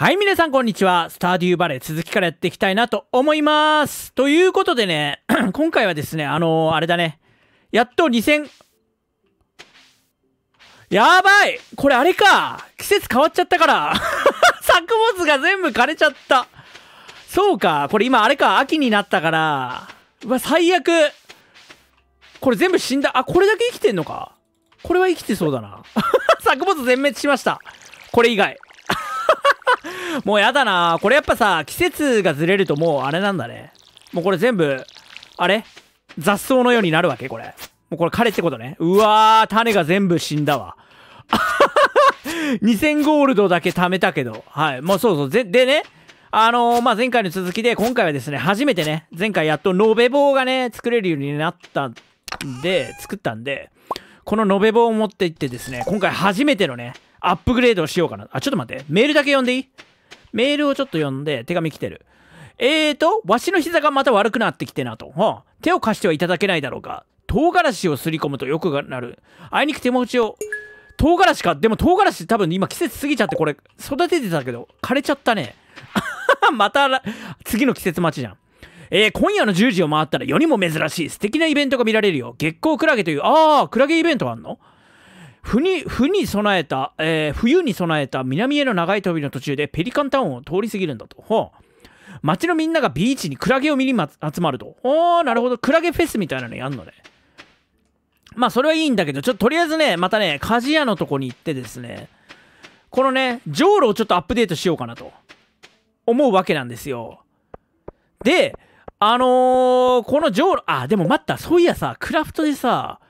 はい、皆さんこんにちは。スターデューバレー続きからやっていきたいなと思います。ということでね、今回はですね、あのー、あれだね。やっと2000、やばいこれあれか季節変わっちゃったから 作物が全部枯れちゃった。そうか、これ今あれか、秋になったから、うわ、最悪。これ全部死んだ。あ、これだけ生きてんのかこれは生きてそうだな。作物全滅しました。これ以外。もうやだなこれやっぱさ、季節がずれるともうあれなんだね。もうこれ全部、あれ雑草のようになるわけこれ。もうこれ枯れってことね。うわぁ、種が全部死んだわ。2000ゴールドだけ貯めたけど。はい。もうそうそう。で、でね。あのー、まあ、前回の続きで、今回はですね、初めてね、前回やっと延べ棒がね、作れるようになったんで、作ったんで、この延べ棒を持って行ってですね、今回初めてのね、アップグレードをしようかな。あ、ちょっと待って。メールだけ読んでいいメールをちょっと読んで、手紙来てる。えーと、わしの膝がまた悪くなってきてなと。はあ、手を貸してはいただけないだろうか。唐辛子をすり込むとよくなる。あいにく手持ちを。唐辛子か。でも唐辛子多分今季節過ぎちゃってこれ育ててたけど枯れちゃったね。また次の季節待ちじゃん。えー、今夜の10時を回ったら世にも珍しい素敵なイベントが見られるよ。月光クラゲという、ああ、クラゲイベントあんの冬に冬に備えた、えー、冬に備えた南への長い旅の途中でペリカンタウンを通り過ぎるんだと。ほう街のみんながビーチにクラゲを見に集まると。おー、なるほど。クラゲフェスみたいなのやんのね。まあ、それはいいんだけど、ちょっととりあえずね、またね、鍛冶屋のとこに行ってですね、このね、ジョールをちょっとアップデートしようかなと思うわけなんですよ。で、あのー、このジョール、あ、でも待った、そういやさ、クラフトでさ、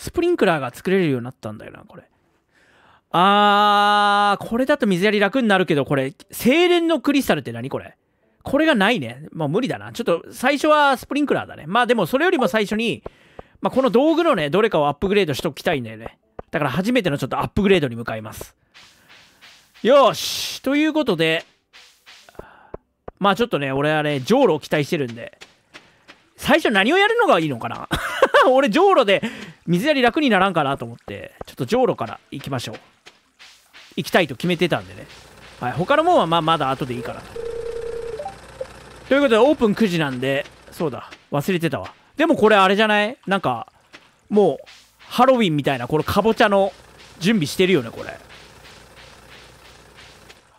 スプリンクラーが作れるようになったんだよな、これ。あー、これだと水やり楽になるけど、これ、精錬のクリスタルって何これこれがないね。まあ無理だな。ちょっと最初はスプリンクラーだね。まあでもそれよりも最初に、まあこの道具のね、どれかをアップグレードしときたいんだよね。だから初めてのちょっとアップグレードに向かいます。よしということで、まあちょっとね、俺はね、ジョーロを期待してるんで、最初何をやるのがいいのかな 俺、ジョーロで水やり楽にならんかなと思って、ちょっと上路から行きましょう。行きたいと決めてたんでね。はい、他のもんはまあまだ後でいいかなと。ということで、オープン9時なんで、そうだ、忘れてたわ。でもこれあれじゃないなんか、もう、ハロウィンみたいな、このかぼちゃの準備してるよね、これ。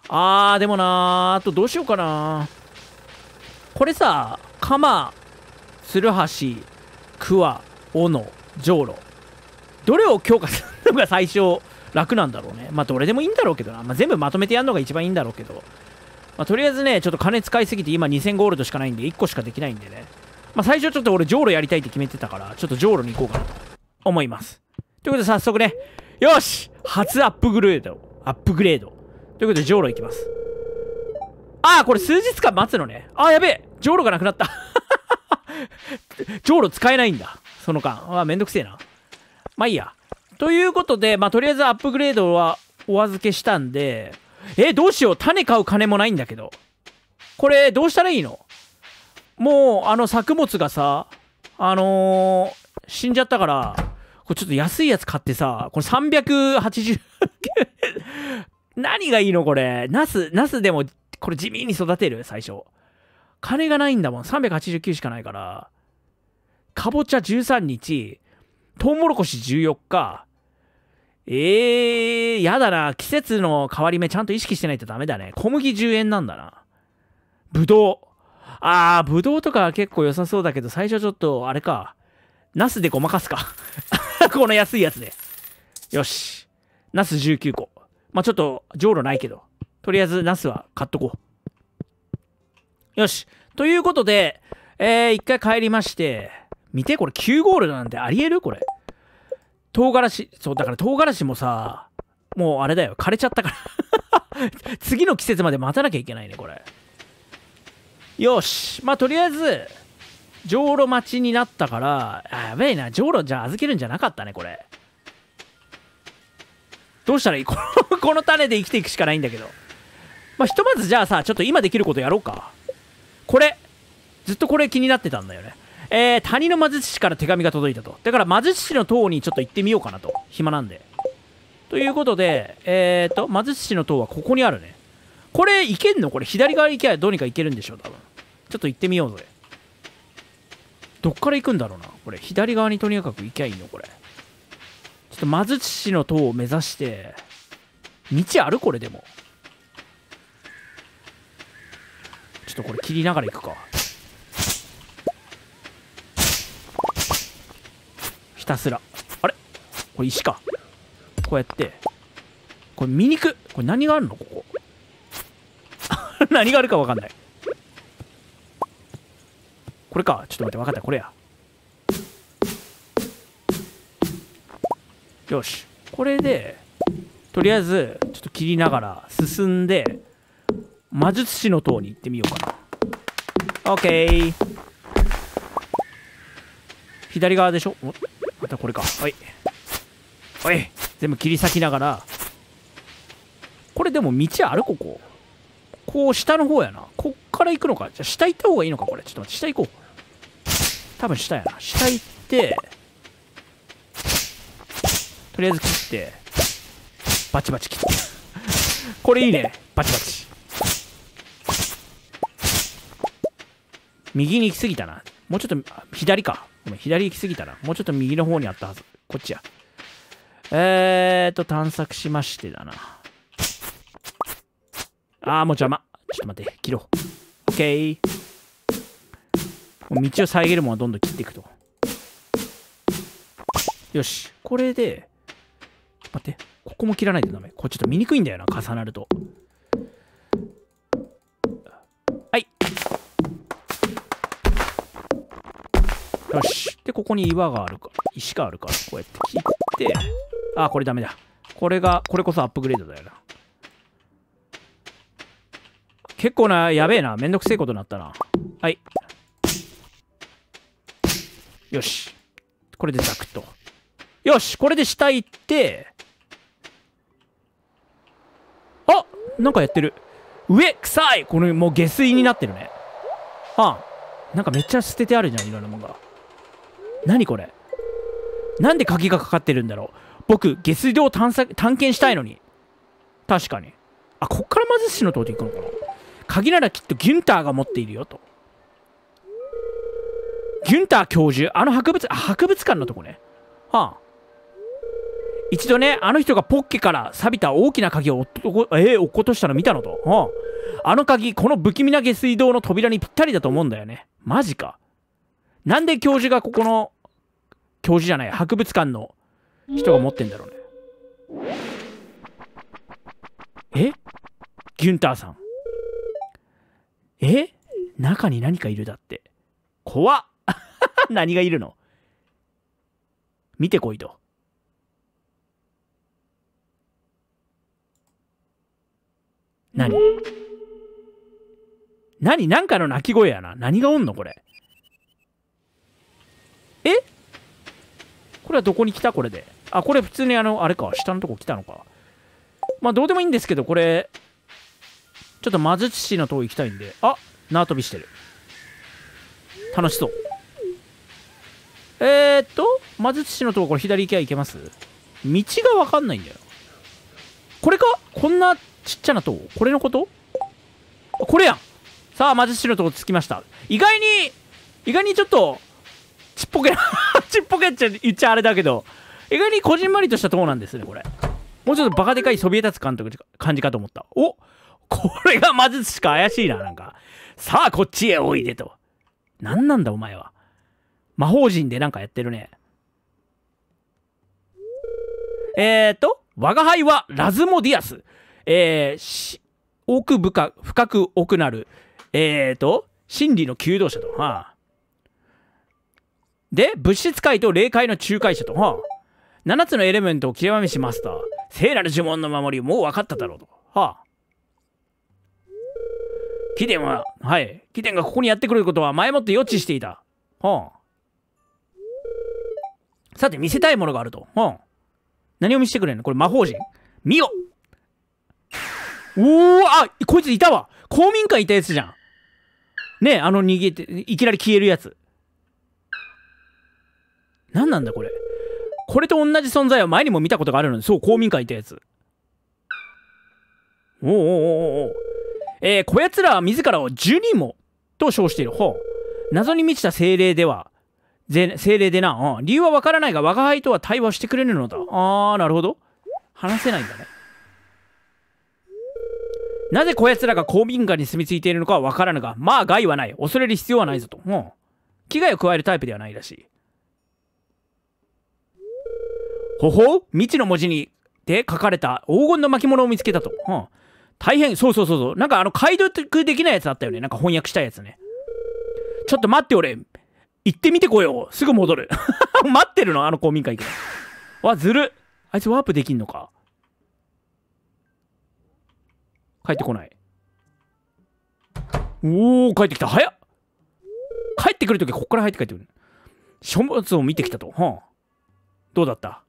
あー、でもなー、あとどうしようかなこれさ、鎌、鶴橋、桑、斧、上路どれを強化するのが最初楽なんだろうねまあどれでもいいんだろうけどな、まあ、全部まとめてやるのが一番いいんだろうけど、まあ、とりあえずねちょっと金使いすぎて今2000ゴールドしかないんで1個しかできないんでねまあ最初ちょっと俺上路やりたいって決めてたからちょっと上路に行こうかなと思いますということで早速ねよし初アップグレードアップグレードということで上路行きますああこれ数日間待つのねああやべえ上路がなくなった 上路使えないんだその間。あ、めんどくせえな。まあいいや。ということで、まあとりあえずアップグレードはお預けしたんで、え、どうしよう。種買う金もないんだけど。これ、どうしたらいいのもう、あの、作物がさ、あのー、死んじゃったから、これちょっと安いやつ買ってさ、これ380 何がいいのこれ。ナス、ナスでも、これ地味に育てる最初。金がないんだもん。389しかないから。かぼちゃ13日、とうもろこし14日、ええー、やだな。季節の変わり目ちゃんと意識してないとダメだね。小麦10円なんだな。ぶどう。ああ、ぶどうとか結構良さそうだけど、最初ちょっと、あれか。ナスでごまかすか。この安いやつで。よし。ナス19個。まあ、ちょっと、じょうろないけど。とりあえず、ナスは買っとこう。よし。ということで、えー、一回帰りまして、見て、これ9ゴールドなんてありえるこれ。唐辛子、そう、だから唐辛子もさ、もうあれだよ、枯れちゃったから 次の季節まで待たなきゃいけないね、これ。よし。まあ、とりあえず、じょうろ待ちになったから、あやべえな、じょうろじゃ預けるんじゃなかったね、これ。どうしたらいい このこの種で生きていくしかないんだけど。まあ、ひとまずじゃあさ、ちょっと今できることやろうか。これ。ずっとこれ気になってたんだよね。えー、谷の魔術師から手紙が届いたと。だから魔術師の塔にちょっと行ってみようかなと。暇なんで。ということで、えーと、魔術師の塔はここにあるね。これ、行けんのこれ、左側に行けばどうにか行けるんでしょう、多分。ちょっと行ってみようぜ。どっから行くんだろうな。これ、左側にとにかく行きゃいいの、これ。ちょっと魔術師の塔を目指して、道あるこれでも。ちょっとこれ切りながら行くか。たすらあれこれ石かこうやってこれ醜これ何があるのここ 何があるか分かんないこれかちょっと待って分かったこれやよしこれでとりあえずちょっと切りながら進んで魔術師の塔に行ってみようかな OK 左側でしょまたこれかはいはい全部切り裂きながらこれでも道あるこここう下の方やなこっから行くのかじゃあ下行った方がいいのかこれちょっと待って下行こう多分下やな下行ってとりあえず切ってバチバチ切って これいいねバチバチ右に行きすぎたなもうちょっと左か。ごめん、左行き過ぎたな。もうちょっと右の方にあったはず。こっちや。えーと、探索しましてだな。あー、もう邪魔。ちょっと待って、切ろう。オッケー。道を遮るものはどんどん切っていくと。よし。これで、待って、ここも切らないとダメ。これちょっと見にくいんだよな、重なると。はい、よし。で、ここに岩があるから、石があるから、こうやって切って、あ、これダメだ。これが、これこそアップグレードだよな。結構な、やべえな。めんどくせえことになったな。はい。よし。これでザクッと。よしこれで下行って、あなんかやってる。上臭いこの、もう下水になってるね。ああなんかめっちゃ捨ててあるじゃん、いろんなもんが。何これなんで鍵がかかってるんだろう僕、下水道探索探検したいのに。確かに。あ、こっから貧しいの通って行くのかな鍵ならきっとギュンターが持っているよと。ギュンター教授、あの博物、博物館のとこね。はあ。一度ね、あの人がポッケから錆びた大きな鍵を落っ,、えー、落っことしたの見たのと。はあ、あの鍵、この不気味な下水道の扉にぴったりだと思うんだよね。マジか。なんで教授がここの教授じゃない博物館の人が持ってんだろうねえギュンターさんえ中に何かいるだって怖っ 何がいるの見てこいと何何何かの鳴き声やな何がおんのこれえこれはどこに来たこれで。あ、これ普通にあの、あれか、下のとこ来たのか。まあ、どうでもいいんですけど、これ、ちょっと魔術師の塔行きたいんで。あ、縄跳びしてる。楽しそう。えー、っと、魔術師の塔これ左行きゃ行けます道がわかんないんだよ。これかこんなちっちゃな塔これのことこれやんさあ、魔術師の塔着きました。意外に、意外にちょっと、ちっぽけな ちっぽけっちゃ言っちゃあれだけど意外にこじんまりとしたとこなんですねこれもうちょっとバカでかいそびえ立つ監督感じかと思ったおこれが魔術師か怪しいななんかさあこっちへおいでと何なんだお前は魔法陣でなんかやってるねえーと我が輩はラズモディアスえー、奥深深く奥なるえーと真理の求道者と、はあで、物質界と霊界の仲介者と、はあ、7つのエレメントを極めしマスター。聖なる呪文の守り、もう分かっただろうと。はあ。貴殿は、はい。貴殿がここにやってくることは前もって予知していた。はあ。さて、見せたいものがあると。はあ。何を見せてくれんのこれ魔法人。見よおおあこいついたわ公民館いたやつじゃんねえ、あの逃げて、いきなり消えるやつ。何なんだこれ。これと同じ存在は前にも見たことがあるのに、そう、公民館行ったやつ。おおおおおえー、こやつらは自らをジュニモと称している。ほう。謎に満ちた精霊では、精霊でな、うん、理由はわからないが、我が輩とは対話してくれるのだ。あー、なるほど。話せないんだね。なぜこやつらが公民館に住み着いているのかはわからぬが、まあ害はない。恐れる必要はないぞと。うん。危害を加えるタイプではないらしい。ほほ未知の文字にで書かれた黄金の巻物を見つけたと。うん、大変、そうそうそうそう。なんかあの解読できないやつあったよね。なんか翻訳したやつね。ちょっと待って俺。行ってみてこよう。すぐ戻る。待ってるのあの公民館行くの。わ、ずる。あいつワープできんのか。帰ってこない。おお、帰ってきた。早っ帰ってくるとき、こっから入って帰ってくる。書物を見てきたと。はあ、どうだった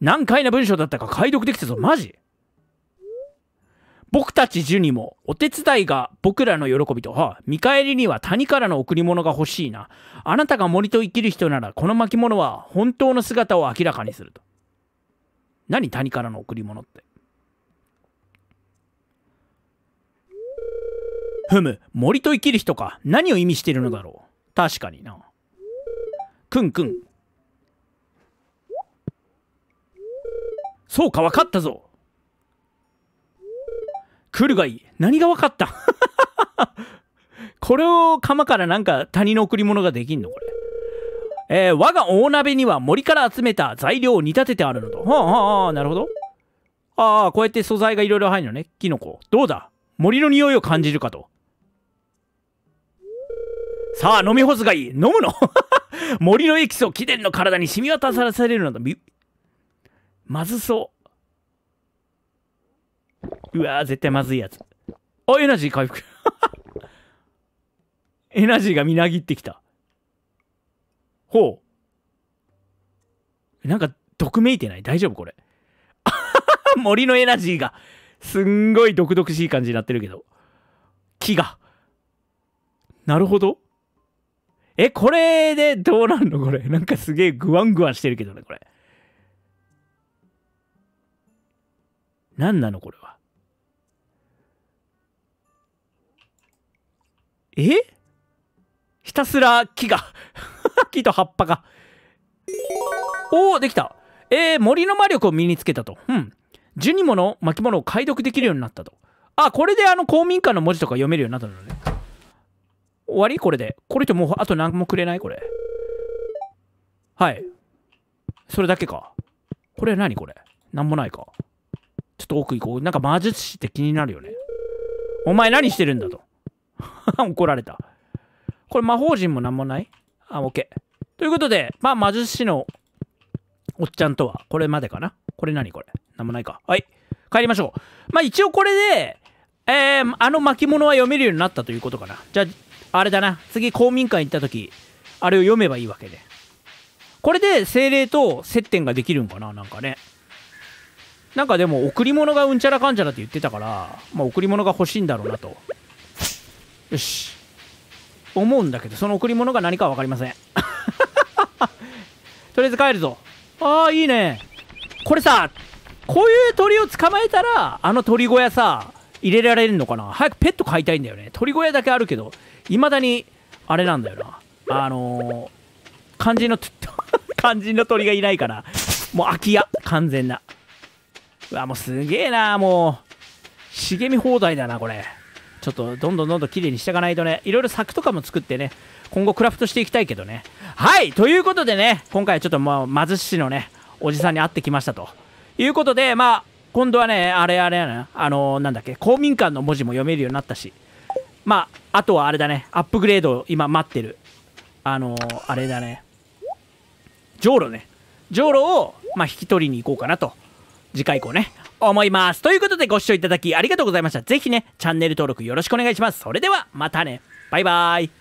難解な文章だったか解読できたぞマジ僕たちジュにもお手伝いが僕らの喜びと、はあ、見返りには谷からの贈り物が欲しいなあなたが森と生きる人ならこの巻物は本当の姿を明らかにすると何谷からの贈り物ってふむ森と生きる人か何を意味しているのだろう確かになくんくんそうか分かったぞ来るがいい何が分かった これを釜からなんか谷の贈り物ができんのこれえー、我が大鍋には森から集めた材料を煮立ててあるのと。はあ、はあ、なるほど。ああ、こうやって素材がいろいろ入るのね。キノコ。どうだ森の匂いを感じるかと。さあ、飲み干すがいい。飲むの 森のエキスを貴殿の体に染み渡らされるのど、まずそう。うわー、絶対まずいやつ。あ、エナジー回復。エナジーがみなぎってきた。ほう。なんか、毒めいてない大丈夫これ。森のエナジーが、すんごい毒々しい感じになってるけど。木が。なるほど。え、これでどうなんのこれ。なんかすげえグワングワンしてるけどね、これ。何なのこれは。えひたすら木が 木と葉っぱが。おお、できた。えー、森の魔力を身につけたと。うん。樹にもの巻物を解読できるようになったと。あ、これであの公民館の文字とか読めるようになったのね。終わりこれで。これともうあと何もくれないこれ。はい。それだけか。これ何これ。何もないか。ちょっと奥行こう。なんか魔術師って気になるよね。お前何してるんだと。怒られた。これ魔法陣もなんもないあ、OK。ということで、まあ魔術師のおっちゃんとは、これまでかなこれ何これなんもないか。はい。帰りましょう。まあ一応これで、えー、あの巻物は読めるようになったということかな。じゃあ、あれだな。次公民館行った時、あれを読めばいいわけで、これで精霊と接点ができるんかななんかね。なんかでも贈り物がうんちゃらかんちゃらって言ってたから、まあ、贈り物が欲しいんだろうなとよし思うんだけどその贈り物が何か分かりません とりあえず帰るぞああいいねこれさこういう鳥を捕まえたらあの鳥小屋さ入れられるのかな早くペット飼いたいんだよね鳥小屋だけあるけどいまだにあれなんだよなあのー、肝心の 肝心の鳥がいないからもう空き家完全なうわ、もうすげえな、もう、茂み放題だな、これ。ちょっと、どんどんどんどん綺麗にしていかないとね、いろいろ柵とかも作ってね、今後クラフトしていきたいけどね。はい、ということでね、今回ちょっとまあ、貧しいのね、おじさんに会ってきましたと。いうことで、まあ、今度はね、あれあれやな、あのー、なんだっけ、公民館の文字も読めるようになったし、まあ、あとはあれだね、アップグレードを今待ってる、あのー、あれだね、じょうろね、じょうろを、まあ、引き取りに行こうかなと次回以降ね、思います。ということでご視聴いただきありがとうございました。ぜひね、チャンネル登録よろしくお願いします。それでは、またね。バイバーイ。